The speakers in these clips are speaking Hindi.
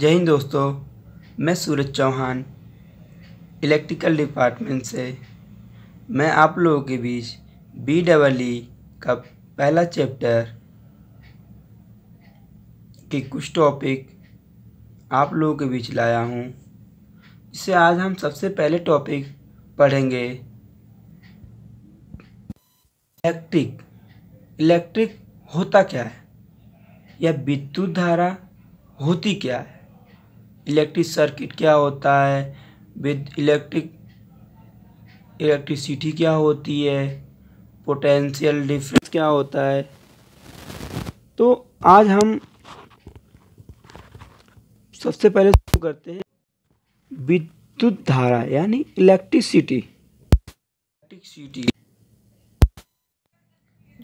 जय हिंद दोस्तों मैं सूरज चौहान इलेक्ट्रिकल डिपार्टमेंट से मैं आप लोगों के बीच बी डबल ई का पहला चैप्टर के कुछ टॉपिक आप लोगों के बीच लाया हूँ जिसे आज हम सबसे पहले टॉपिक पढ़ेंगे इलेक्ट्रिक इलेक्ट्रिक होता क्या है या विद्युत धारा होती क्या है इलेक्ट्रिक सर्किट क्या होता है विद इलेक्ट्रिक इलेक्ट्रिसिटी क्या होती है पोटेंशियल डिफरेंस क्या होता है तो आज हम सबसे पहले शुरू करते हैं विद्युत धारा यानी इलेक्ट्रिसिटी इलेक्ट्रिसिटी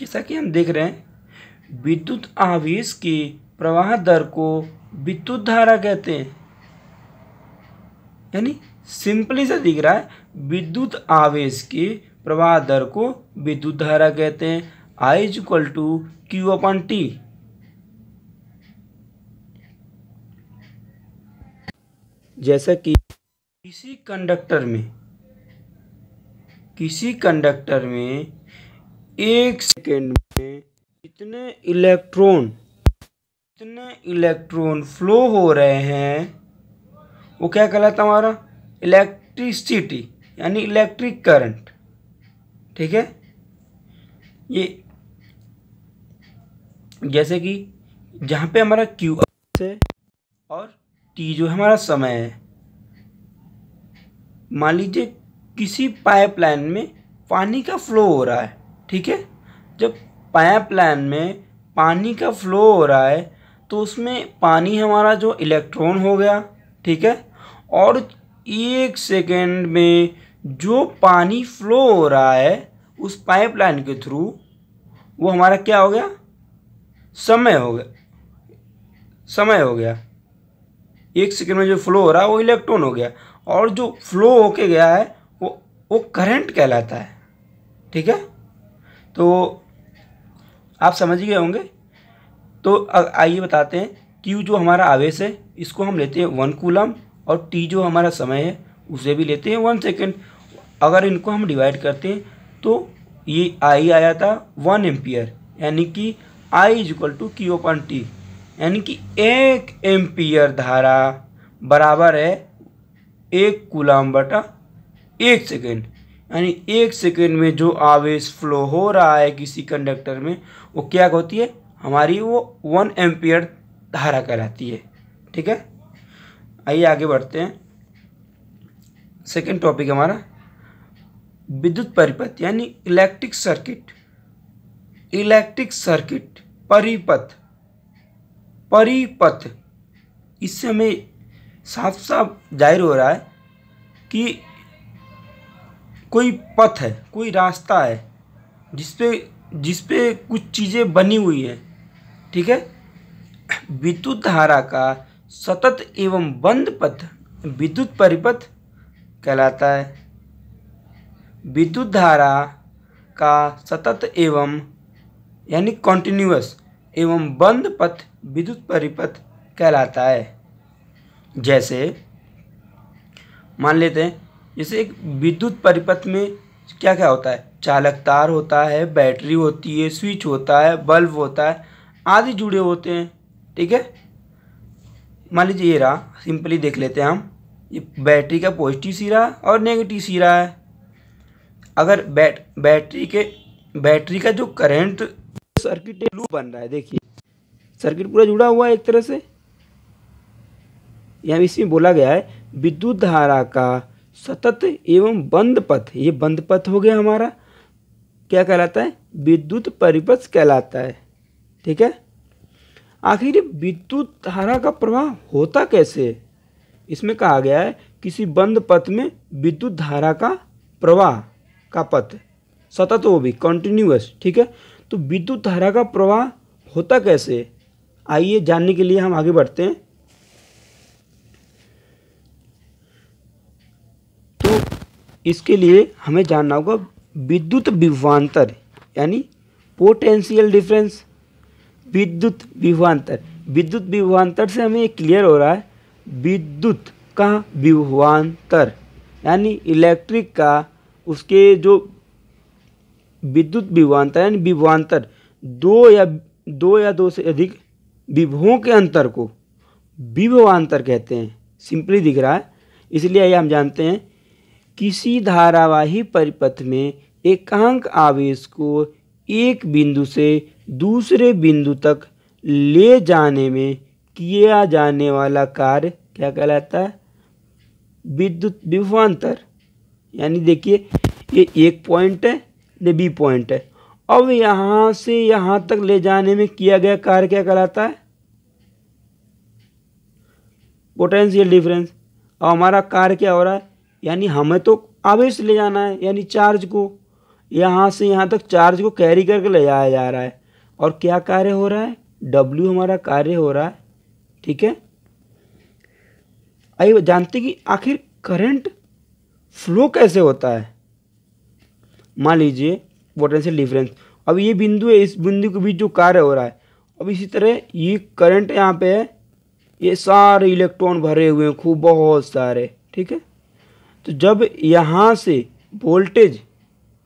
जैसा कि हम देख रहे हैं विद्युत आवेश की प्रवाह दर को विद्युत धारा कहते हैं यानी सिंपली से दिख रहा है विद्युत आवेश के प्रवाह दर को विद्युत धारा कहते हैं I is equal to Q upon T जैसा कि किसी कंडक्टर में किसी कंडक्टर में एक सेकेंड में इतने इलेक्ट्रॉन इतने इलेक्ट्रॉन फ्लो हो रहे हैं वो क्या कहलाता हमारा इलेक्ट्रिसिटी यानी इलेक्ट्रिक करंट ठीक है ये जैसे कि जहाँ पे हमारा क्यू है और टी जो है हमारा समय है मान लीजिए किसी पाइपलाइन में पानी का फ्लो हो रहा है ठीक है जब पाइपलाइन में पानी का फ्लो हो रहा है तो उसमें पानी हमारा जो इलेक्ट्रॉन हो गया ठीक है और एक सेकेंड में जो पानी फ्लो हो रहा है उस पाइपलाइन के थ्रू वो हमारा क्या हो गया समय हो गया समय हो गया एक सेकेंड में जो फ्लो हो रहा है वो इलेक्ट्रॉन हो गया और जो फ्लो होके गया है वो वो करंट कहलाता है ठीक है तो आप समझ गए होंगे तो आइए बताते हैं क्यू जो हमारा आवेश है इसको हम लेते हैं वन कूलम और टी जो हमारा समय है उसे भी लेते हैं वन सेकेंड अगर इनको हम डिवाइड करते हैं तो ये आई आया था वन एम्पियर यानी कि I is equal to Q upon T यानी कि एक एम्पियर धारा बराबर है एक कूलम बटा एक सेकेंड यानी एक सेकेंड में जो आवेश फ्लो हो रहा है किसी कंडक्टर में वो क्या होती है हमारी वो वन एम्पियर धारा कहलाती है ठीक है आइए आगे बढ़ते हैं सेकेंड टॉपिक हमारा विद्युत परिपथ यानी इलेक्ट्रिक सर्किट इलेक्ट्रिक सर्किट परिपथ परिपथ इससे हमें साफ साफ जाहिर हो रहा है कि कोई पथ है कोई रास्ता है जिसपे जिसपे कुछ चीज़ें बनी हुई हैं ठीक है विद्युत धारा का सतत एवं बंद पथ विद्युत परिपथ कहलाता है विद्युत धारा का सतत एवं यानी कॉन्टिन्यूस एवं बंद पथ विद्युत परिपथ कहलाता है जैसे मान लेते हैं जैसे एक विद्युत परिपथ में क्या क्या होता है चालक तार होता है बैटरी होती है स्विच होता है बल्ब होता है आदि जुड़े होते हैं ठीक है मान लीजिए ये रहा सिंपली देख लेते हैं हम ये बैटरी का पॉजिटिव सिरा और नेगेटिव सिरा है अगर बैट बैटरी के बैटरी का जो करंट सर्किट लूप बन रहा है देखिए सर्किट पूरा जुड़ा हुआ है एक तरह से यहाँ इसमें बोला गया है विद्युत धारा का सतत एवं बंद पथ ये बंद पथ हो गया हमारा क्या कहलाता है विद्युत परिपथ कहलाता है ठीक है आखिर विद्युत धारा का प्रवाह होता कैसे इसमें कहा गया है किसी बंद पथ में विद्युत धारा का प्रवाह का पथ सतत वो भी कॉन्टिन्यूस ठीक है तो विद्युत धारा का प्रवाह होता कैसे आइए जानने के लिए हम आगे बढ़ते हैं तो इसके लिए हमें जानना होगा विद्युत विभवान्तर यानी पोटेंशियल डिफरेंस विद्युत विभवान्तर विद्युत विभवान्तर से हमें क्लियर हो रहा है विद्युत का विभवान्तर यानी इलेक्ट्रिक का उसके जो विद्युत विभवान्तर यानी विभवान्तर दो या दो या दो से अधिक विभवों के अंतर को विभवान्तर कहते हैं सिंपली दिख रहा है इसलिए आइए हम जानते हैं किसी धारावाही परिपथ में एकांक आवेश को एक बिंदु से दूसरे बिंदु तक ले जाने में किया जाने वाला कार्य क्या कहलाता है विद्युत विभवान्तर यानी देखिए ये एक पॉइंट है ये बी पॉइंट है अब यहाँ से यहाँ तक ले जाने में किया गया कार्य क्या कहलाता है पोटेंशियल डिफरेंस और हमारा कार्य क्या हो रहा है यानी हमें तो आवेश ले जाना है यानी चार्ज को यहाँ से यहाँ तक चार्ज को कैरी करके ले जाया जा रहा है और क्या कार्य हो रहा है डब्ल्यू हमारा कार्य हो रहा है ठीक है आइए जानते कि आखिर करंट फ्लो कैसे होता है मान लीजिए पोटेंशियल डिफरेंस अब ये बिंदु है इस बिंदु के बीच जो कार्य हो रहा है अब इसी तरह ये करंट यहाँ पे है ये सारे इलेक्ट्रॉन भरे हुए हैं खूब बहुत सारे ठीक है तो जब यहाँ से वोल्टेज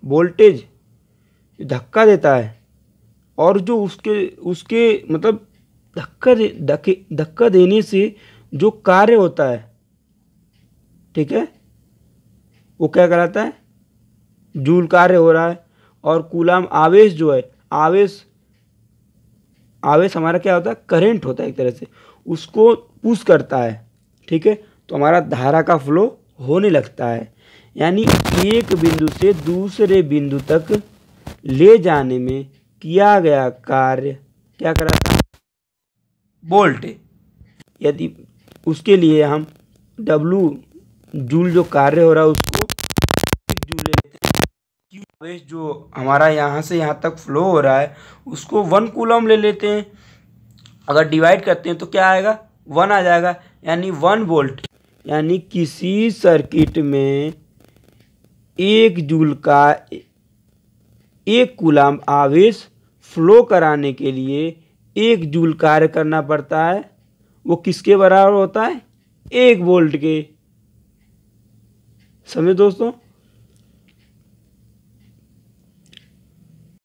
वोल्टेज धक्का देता है और जो उसके उसके मतलब धक्का दे धके धक्का देने से जो कार्य होता है ठीक है वो क्या कराता है जूल कार्य हो रहा है और कूलाम आवेश जो है आवेश आवेश हमारा क्या होता है करंट होता है एक तरह से उसको पुश करता है ठीक है तो हमारा धारा का फ्लो होने लगता है यानी एक बिंदु से दूसरे बिंदु तक ले जाने में किया गया कार्य क्या करा बोल्ट यदि उसके लिए हम डब्लू जूल जो कार्य हो रहा है उसको जूल लेते हैं क्यू आवेश जो हमारा यहाँ से यहाँ तक फ्लो हो रहा है उसको वन कूलम ले लेते हैं अगर डिवाइड करते हैं तो क्या आएगा वन आ जाएगा यानी वन बोल्ट यानी किसी सर्किट में एक जूल का एक कुलाम आवेश फ्लो कराने के लिए एक जूल कार्य करना पड़ता है वो किसके बराबर होता है एक वोल्ट के समझे दोस्तों